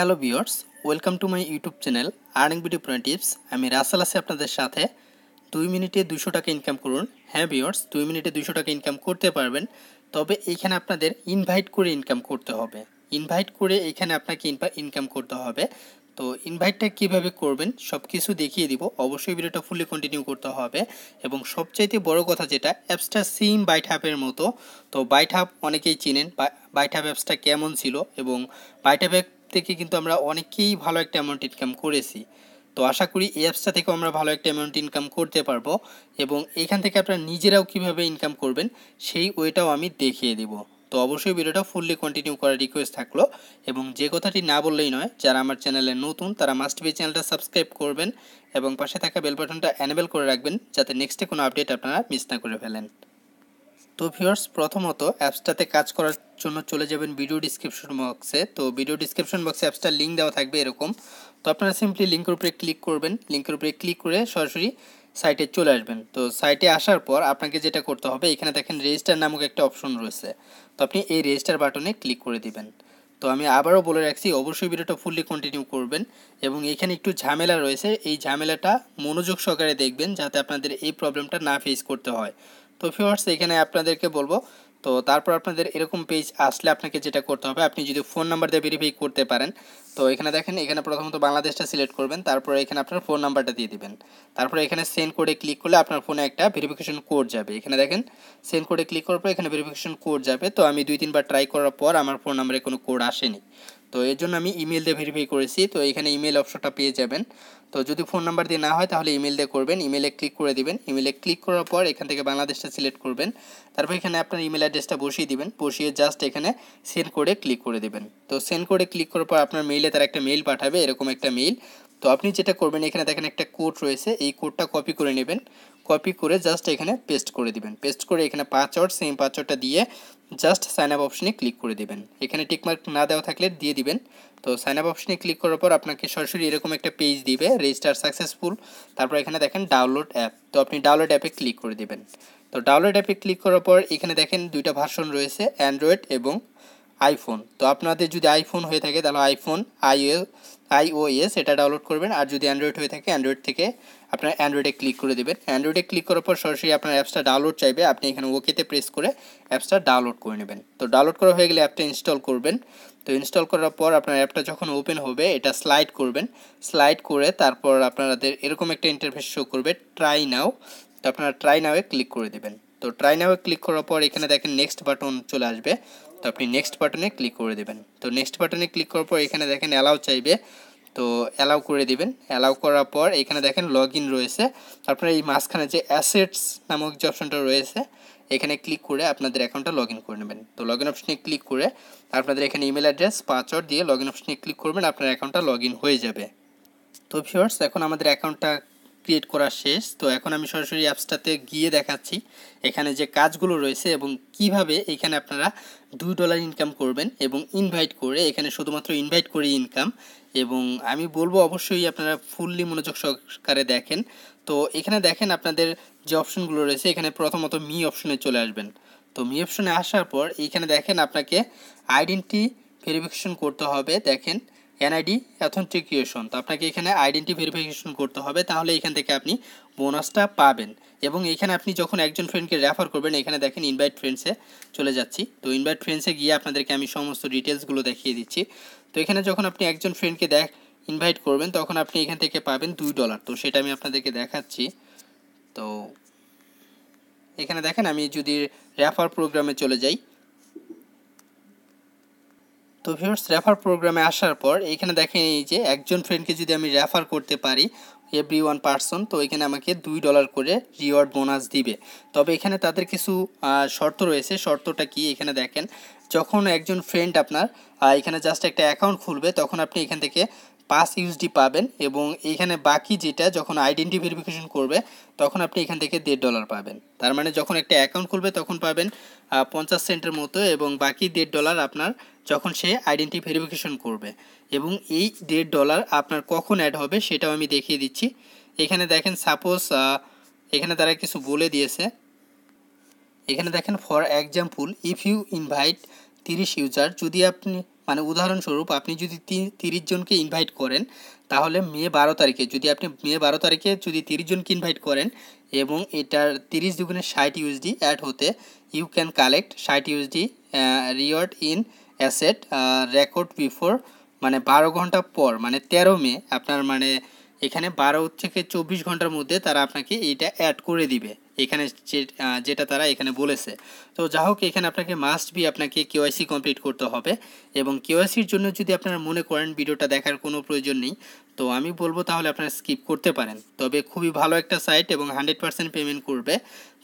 hello viewers welcome to my YouTube channel earning beauty point tips আমি রাসেল আছি আপনাদের সাথে দুই মিনিটে দুশো টাকা ইনকাম করুন হ্যাঁ ভিওর্স দুই মিনিটে দুশো টাকা ইনকাম করতে পারবেন তবে এখানে আপনাদের ইনভাইট করে ইনকাম করতে হবে ইনভাইট করে এখানে আপনাকে ইনকাম করতে হবে তো ইনভাইটটা কীভাবে করবেন সব কিছু দেখিয়ে দিব অবশ্যই ভিডিওটা ফুলি কন্টিনিউ করতে হবে এবং সবচাইতে বড় কথা যেটা অ্যাপসটা সিম বাইট অ্যাপের মতো তো বাইট অ্যাপ অনেকেই চিনেন বাইট অ্যাপ অ্যাপসটা কেমন ছিল এবং বাইট অ্যাপ থেকে কিন্তু আমরা অনেকেই ভালো একটা অ্যামাউন্ট ইনকাম করেছি তো আশা করি এই অ্যাপসটা থেকেও আমরা ভালো একটা অ্যামাউন্ট ইনকাম করতে পারবো এবং এখান থেকে আপনারা নিজেরাও কিভাবে ইনকাম করবেন সেই ওয়েটাও আমি দেখিয়ে দেবো তো অবশ্যই ভিডিওটা ফুললি কন্টিনিউ করার রিকোয়েস্ট থাকলো এবং যে কথাটি না বললেই নয় যারা আমার চ্যানেলে নতুন তারা মাস্ট বি চ্যানেলটা সাবস্ক্রাইব করবেন এবং পাশে থাকা বেল বাটনটা অ্যানেবল করে রাখবেন যাতে নেক্সটে কোনো আপডেট আপনারা মিস না করে ফেলেন তো ভিউয়ার্স প্রথমত অ্যাপসটাতে কাজ করার জন্য চলে যাবেন ভিডিও ডিসক্রিপশন বক্সে তো ভিডিও ডিসক্রিপশন বক্সে অ্যাপসটার লিঙ্ক দেওয়া থাকবে এরকম তো আপনারা সিম্পলি লিঙ্কের উপরে ক্লিক করবেন লিঙ্কের উপরে ক্লিক করে সরাসরি সাইটে চলে আসবেন তো সাইটে আসার পর আপনাকে যেটা করতে হবে এখানে দেখেন রেজিস্টার নামক একটা অপশন রয়েছে তো আপনি এই রেজিস্টার বাটনে ক্লিক করে দিবেন তো আমি আবারও বলে রাখছি অবশ্যই ভিডিওটা ফুললি কন্টিনিউ করবেন এবং এখানে একটু ঝামেলা রয়েছে এই ঝামেলাটা মনোযোগ সহকারে দেখবেন যাতে আপনাদের এই প্রবলেমটা না ফেস করতে হয় তো ফিওয়ার্স এখানে আপনাদেরকে বলবো তো তারপর আপনাদের এরকম পেজ আসলে আপনাকে যেটা করতে হবে আপনি যদি ফোন নাম্বার দিয়ে ভেরিফাই করতে পারেন তো এখানে দেখেন এখানে প্রথমত বাংলাদেশটা সিলেক্ট করবেন তারপর এখানে আপনার ফোন নাম্বারটা দিয়ে দিবেন তারপরে এখানে সেন্ড কোডে ক্লিক করলে আপনার ফোনে একটা ভেরিফিকেশন কোড যাবে এখানে দেখেন সেন্ড কোডে ক্লিক করার পর এখানে ভেরিফিকেশন কোড যাবে তো আমি দুই তিনবার ট্রাই করার পর আমার ফোন নাম্বারে কোনো কোড আসেনি তো এর জন্য আমি ইমেল দিয়ে ভেরিফাই করেছি তো এখানে ইমেল অপশনটা পেয়ে যাবেন তো যদি ফোন নাম্বার দিয়ে না হয় তাহলে ইমেল দিয়ে করবেন ইমেলে ক্লিক করে দিবেন ইমেলে ক্লিক করার পর এখান থেকে বাংলাদেশটা সিলেক্ট করবেন তারপর এখানে আপনার ইমেল অ্যাড্রেসটা বসিয়ে দিবেন বসিয়ে জাস্ট এখানে সেন্ড করে ক্লিক করে দিবেন তো সেন্ড করে ক্লিক করার পর আপনার মেইলে তার একটা মেইল পাঠাবে এরকম একটা মেইল তো আপনি যেটা করবেন এখানে দেখেন একটা কোড রয়েছে এই কোডটা কপি করে নেবেন কপি করে জাস্ট এখানে পেস্ট করে দিবেন পেস্ট করে এখানে পাঁচওয়ার্ড সেম পাঁচওয়ার্ডটা দিয়ে জাস্ট সাইন আপ অপশনে ক্লিক করে দিবেন এখানে টিকমার্ক না দেওয়া থাকলে দিয়ে দিবেন তো সাইন আপ অপশনে ক্লিক করার পর আপনাকে সরাসরি এরকম একটা পেজ দিবে রেজিস্টার সাকসেসফুল তারপর এখানে দেখেন ডাউনলোড অ্যাপ তো আপনি ডাউনলোড অ্যাপে ক্লিক করে দেবেন তো ডাউনলোড অ্যাপে ক্লিক করার পর এখানে দেখেন দুইটা ভার্সন রয়েছে অ্যান্ড্রয়েড এবং আইফোন তো আপনাদের যদি আইফোন হয়ে থাকে তাহলে আইফোন আইও আইওএস এটা ডাউনলোড করবেন আর যদি অ্যান্ড্রয়েড হয়ে থাকে অ্যান্ড্রয়েড থেকে আপনার অ্যান্ড্রয়েডে ক্লিক করে দেবেন অ্যান্ড্রয়েডে ক্লিক করার পর সরাসরি আপনার অ্যাপসটা ডাউনলোড চাইবে আপনি এখানে ওকেতে প্রেস করে অ্যাপসটা ডাউনলোড করে নেবেন তো ডাউনলোড করা হয়ে গেলে অ্যাপটা ইনস্টল করবেন তো ইনস্টল করার পর আপনার অ্যাপটা যখন ওপেন হবে এটা স্লাইড করবেন স্লাইড করে তারপর আপনাদের এরকম একটা ইন্টারফেস শো করবে ট্রাই নাও তো আপনারা ট্রাই নাওয়ে ক্লিক করে দেবেন তো ট্রাই নাওয়ে ক্লিক করার পর এখানে দেখেন নেক্সট বাটন চলে আসবে তো আপনি নেক্সট বাটনে ক্লিক করে দেবেন তো নেক্সট বাটনে ক্লিক করার পর এখানে দেখেন অ্যালাউ চাইবে তো অ্যালাউ করে দিবেন অ্যালাউ করার পর এখানে দেখেন লগ ইন রয়েছে তারপরে এই মাঝখানে যে অ্যাসেটস নামক যে অপশানটা রয়েছে এখানে ক্লিক করে আপনাদের অ্যাকাউন্টটা লগ ইন করে নেবেন তো লগ ইন অপশনে ক্লিক করে আপনাদের এখানে ইমেল অ্যাড্রেস পাসওয়ার্ড দিয়ে লগ ইন অপশনে ক্লিক করবেন আপনার অ্যাকাউন্টটা লগ ইন হয়ে যাবে তো ভিউয়ার্স এখন আমাদের অ্যাকাউন্টটা ক্রিয়েট করা শেষ তো এখন আমি সরাসরি অ্যাপসটাতে গিয়ে দেখাচ্ছি এখানে যে কাজগুলো রয়েছে এবং কিভাবে এখানে আপনারা দুই ডলার ইনকাম করবেন এবং ইনভাইট করে এখানে শুধুমাত্র ইনভাইট করে ইনকাম এবং আমি বলবো অবশ্যই আপনারা ফুললি মনোযোগ সহকারে দেখেন তো এখানে দেখেন আপনাদের যে অপশনগুলো রয়েছে এখানে প্রথমত মি অপশনে চলে আসবেন তো মি অপশনে আসার পর এখানে দেখেন আপনাকে আইডেন্টি ভেরিফিকেশন করতে হবে দেখেন এনআইডি অথেন্টিকেশন তো আপনাকে এখানে আইডেন্টি ভেরিফিকেশন করতে হবে তাহলে এখান থেকে আপনি বোনাসটা পাবেন এবং এখানে আপনি যখন একজন ফ্রেন্ডকে রেফার করবেন এখানে দেখেন ইনভাইট ফ্রেন্ডসে চলে যাচ্ছি তো ইনভাইট ফ্রেন্ডসে গিয়ে আপনাদেরকে আমি সমস্ত ডিটেলসগুলো দেখিয়ে দিচ্ছি তো এখানে যখন আপনি একজন ফ্রেন্ডকে দেখ ইনভাইট করবেন তখন আপনি এখান থেকে পাবেন দুই ডলার তো সেটা আমি আপনাদেরকে দেখাচ্ছি তো এখানে দেখেন আমি যদি রেফার প্রোগ্রামে চলে যাই তো ভিউয়ার্স রেফার প্রোগ্রামে আসার পর এখানে দেখেন এই যে একজন ফ্রেন্ডকে যদি আমি রেফার করতে পারি এভরি ওয়ান পার্সন তো এখানে আমাকে দুই ডলার করে রিওয়ার্ড বোনাস দিবে তবে এখানে তাদের কিছু শর্ত রয়েছে শর্তটা কি এখানে দেখেন যখন একজন ফ্রেন্ড আপনার এখানে জাস্ট একটা অ্যাকাউন্ট খুলবে তখন আপনি এখান থেকে পাঁচ ইউসডি পাবেন এবং এইখানে বাকি যেটা যখন আইডেন্টি ভেরিফিকেশন করবে তখন আপনি এখান থেকে দেড় ডলার পাবেন তার মানে যখন একটা অ্যাকাউন্ট খুলবে তখন পাবেন পঞ্চাশ সেন্টের মতো এবং বাকি দেড় ডলার আপনার যখন সে আইডেন্টি ভেরিফিকেশন করবে এবং এই দেড় ডলার আপনার কখন অ্যাড হবে সেটাও আমি দেখিয়ে দিচ্ছি এখানে দেখেন সাপোজ এখানে তারা কিছু বলে দিয়েছে এখানে দেখেন for example if you invite তিরিশ ইউজার যদি আপনি মানে উদাহরণস্বরূপ আপনি যদি তিরিশ জনকে ইনভাইট করেন তাহলে মে বারো তারিখে যদি আপনি মে বারো তারিখে যদি তিরিশ জনকে ইনভাইট করেন এবং এটার তিরিশ দুগুণে ষাট ইউএসডি অ্যাড হতে ইউ ক্যান কালেক্ট ষাট USD reward in asset record before মানে বারো ঘন্টা পর মানে তেরো মে আপনার মানে এখানে বারো থেকে চব্বিশ ঘন্টার মধ্যে তারা আপনাকে এটা অ্যাড করে দিবে এখানে যেটা তারা এখানে বলেছে তো যা হোক এখানে আপনাকে মাস্ট বি আপনাকে কেওয়াইসি কমপ্লিট করতে হবে এবং কেওয়াইসির জন্য যদি আপনারা মনে করেন ভিডিওটা দেখার কোনো প্রয়োজন নেই তো আমি বলবো তাহলে আপনারা স্কিপ করতে পারেন তবে খুবই ভালো একটা সাইট এবং হান্ড্রেড পার্সেন্ট পেমেন্ট করবে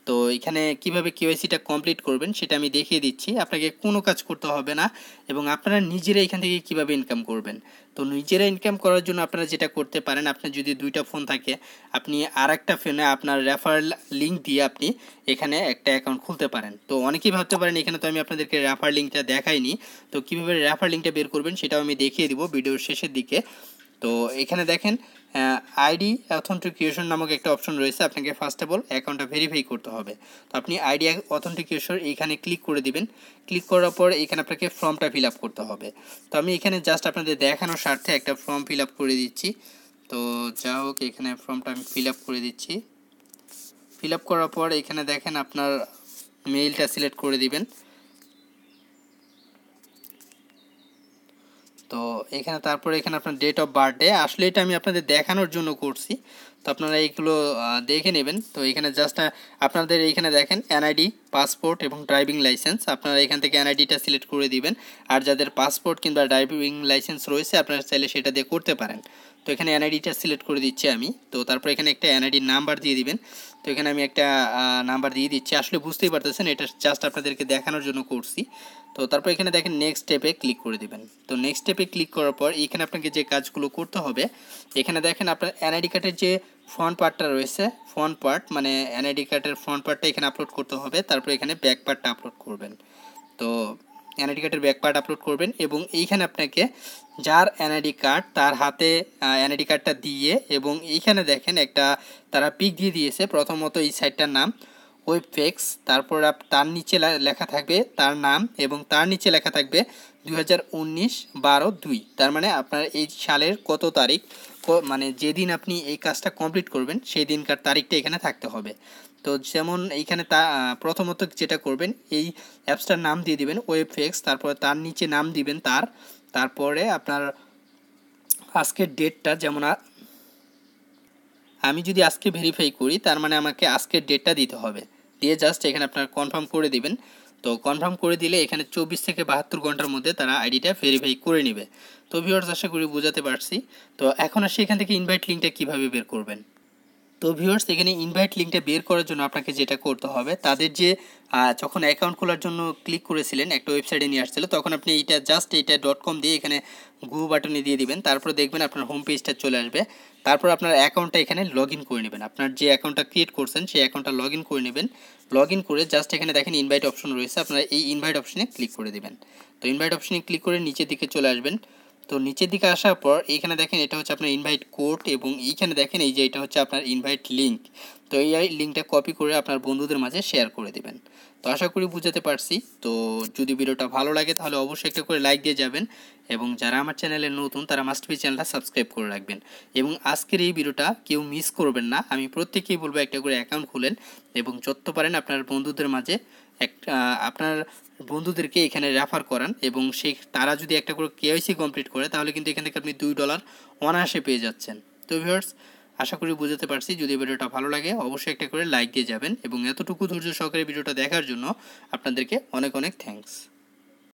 তো এখানে কিভাবে কেওয়াইসিটা কমপ্লিট করবেন সেটা আমি দেখিয়ে দিচ্ছি আপনাকে কোনো কাজ করতে হবে না এবং আপনারা নিজেরা এখান থেকে কিভাবে ইনকাম করবেন তো নিজেরা ইনকাম করার জন্য আপনারা যেটা করতে পারেন আপনার যদি দুইটা ফোন থাকে আপনি আর একটা ফোনে আপনার রেফারেল লিঙ্ক দিয়ে আপনি এখানে একটা অ্যাকাউন্ট খুলতে পারেন তো অনেকেই ভাবতে পারেন এখানে তো আমি আপনাদেরকে রেফার লিঙ্কটা দেখাইনি তো কীভাবে রেফার লিঙ্কটা বের করবেন সেটাও আমি দেখিয়ে দিব ভিডিওর শেষের দিকে তো এখানে দেখেন আইডি অথেন্টিকেশন নামক একটা অপশন রয়েছে আপনাকে ফার্স্ট অফ অল অ্যাকাউন্টটা ভেরিফাই করতে হবে তো আপনি আইডি অথেন্টিকেশন এখানে ক্লিক করে দিবেন ক্লিক করার পর এখানে আপনাকে ফর্মটা ফিল আপ করতে হবে তো আমি এখানে জাস্ট আপনাদের দেখানোর স্বার্থে একটা ফর্ম ফিল আপ করে দিচ্ছি তো যা হোক এখানে ফর্মটা আমি ফিল আপ করে দিচ্ছি ফিল আপ করার পর এখানে দেখেন আপনার মেইলটা সিলেক্ট করে দিবেন তো এখানে তারপরে এখানে আপনার ডেট অফ বার্থডে আসলে এটা আমি আপনাদের দেখানোর জন্য করছি তো আপনারা এইগুলো দেখে নেবেন তো এখানে জাস্ট আপনাদের এইখানে দেখেন এনআইডি পাসপোর্ট এবং ড্রাইভিং লাইসেন্স আপনারা এখান থেকে এনআইডিটা সিলেক্ট করে দিবেন আর যাদের পাসপোর্ট কিংবা ড্রাইভিং লাইসেন্স রয়েছে আপনারা চাইলে সেটা দিয়ে করতে পারেন তো এখানে এনআইডিটা সিলেক্ট করে দিচ্ছি আমি তো তারপর এখানে একটা এনআইডির নাম্বার দিয়ে দিবেন তো এখানে আমি একটা নাম্বার দিয়ে দিচ্ছি আসলে বুঝতেই পারতেছেন এটা জাস্ট আপনাদেরকে দেখানোর জন্য করছি তো তারপর এখানে দেখেন নেক্সট স্টেপে ক্লিক করে দিবেন তো নেক্সট স্টেপে ক্লিক করার পর এখানে আপনাকে যে কাজগুলো করতে হবে এখানে দেখেন আপনার এনআইডি কার্ডের যে ফ্রন্ট পার্টটা রয়েছে ফ্রন্ট পার্ট মানে এনআইডি কার্ডের ফ্রন্ট পার্টটা এখানে আপলোড করতে হবে তারপর এখানে ব্যাক পার্টটা আপলোড করবেন তো এনআইডি কার্ডের ব্যাক পার্ট আপলোড করবেন এবং এইখানে আপনাকে যার এনআইডি কার্ড তার হাতে এনআইডি কার্ডটা দিয়ে এবং এইখানে দেখেন একটা তারা পিক দিয়ে দিয়েছে প্রথমত এই সাইটটার নাম ওয়েব ফেক্স তারপর তার নিচে লেখা থাকবে তার নাম এবং তার নিচে লেখা থাকবে দু হাজার উনিশ বারো দুই তার মানে আপনার এই সালের কত তারিখ মানে যেদিন আপনি এই কাজটা কমপ্লিট করবেন সেই দিনকার তারিখটা এখানে থাকতে হবে তো যেমন এইখানে তা প্রথমত যেটা করবেন এই অ্যাপসটার নাম দিয়ে দিবেন ওয়েব ফেক্স তারপরে তার নিচে নাম দিবেন তার তারপরে আপনার আজকের ডেটটা যেমন আমি যদি আজকে ভেরিফাই করি তার মানে আমাকে আজকের ডেটটা দিতে হবে দিয়ে জাস্ট এখানে আপনার কনফার্ম করে দিবেন তো কনফার্ম করে দিলে এখানে চব্বিশ থেকে বাহাত্তর ঘন্টার মধ্যে তারা আইডিটা ভেরিফাই করে নেবে তো ভিউয়ার্স আশা করি বোঝাতে পারছি তো এখন আসি এখান থেকে ইনভাইট লিঙ্কটা কীভাবে বের করবেন তো ভিউয়ার্স এখানে ইনভাইট লিঙ্কটা বের করার জন্য আপনাকে যেটা করতে হবে তাদের যে যখন অ্যাকাউন্ট খোলার জন্য ক্লিক করেছিলেন একটা ওয়েবসাইটে নিয়ে আসছিল তখন আপনি এটা জাস্ট এইটা ডট কম দিয়ে এখানে গু বাটনে দিয়ে দিবেন তারপর দেখবেন আপনার হোম পেজটা চলে আসবে তারপর আপনার অ্যাকাউন্টটা এখানে লগ ইন করে নেবেন আপনার যে অ্যাকাউন্টটা ক্রিয়েট করছেন সেই অ্যাকাউন্টটা লগ ইন করে নেবেন লগ ইন করে জাস্ট এখানে দেখেন ইনভাইট অপশন রয়েছে আপনারা এই ইনভাইট অপশনে ক্লিক করে দেবেন তো ইনভাইট অপশনে ক্লিক করে নিচের দিকে চলে আসবেন তো নিচের দিকে আসার পর এখানে দেখেন এটা হচ্ছে আপনার ইনভাইট কোড এবং এইখানে দেখেন এই যে এটা হচ্ছে আপনার ইনভাইট লিঙ্ক তো এই লিঙ্কটা কপি করে আপনার বন্ধুদের মাঝে শেয়ার করে দেবেন তো আশা করি বুঝাতে পারছি তো যদি ভিডিওটা ভালো লাগে তাহলে অবশ্যই একটা করে লাইক দিয়ে যাবেন এবং যারা আমার চ্যানেলে নতুন তারা মাস্ট বি চ্যানেলটা সাবস্ক্রাইব করে রাখবেন এবং আজকের এই ভিডিওটা কেউ মিস করবেন না আমি প্রত্যেকেই বলবো একটা করে অ্যাকাউন্ট খুলেন এবং যত পারেন আপনার বন্ধুদের মাঝে একটা আপনার বন্ধুদেরকে এখানে রেফার করান এবং সেই তারা যদি একটা করে কেওয়াইসি কমপ্লিট করে তাহলে কিন্তু এখান থেকে আপনি দুই ডলার অনায়াসে পেয়ে যাচ্ছেন তো ভিউয়ার্স আশা করি বুঝতে পারছি যদি ভিডিওটা ভালো লাগে অবশ্যই একটা করে লাইক দিয়ে যাবেন এবং এতটুকু ধৈর্য সহকারে ভিডিওটা দেখার জন্য আপনাদেরকে অনেক অনেক থ্যাংকস